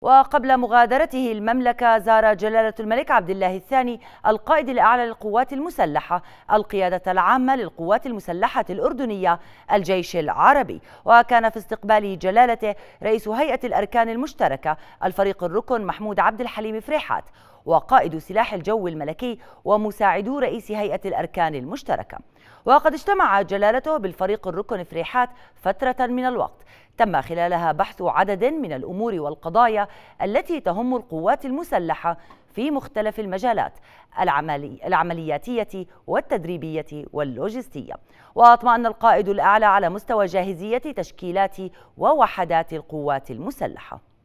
وقبل مغادرته المملكة زار جلالة الملك عبد الله الثاني القائد الأعلى للقوات المسلحة القيادة العامة للقوات المسلحة الأردنية الجيش العربي وكان في استقبال جلالته رئيس هيئة الأركان المشتركة الفريق الركن محمود عبد الحليم فريحات وقائد سلاح الجو الملكي ومساعدو رئيس هيئة الأركان المشتركة وقد اجتمع جلالته بالفريق الركن فريحات فترة من الوقت تم خلالها بحث عدد من الأمور والقضايا التي تهم القوات المسلحة في مختلف المجالات العملياتية والتدريبية واللوجستية واطمأن القائد الأعلى على مستوى جاهزية تشكيلات ووحدات القوات المسلحة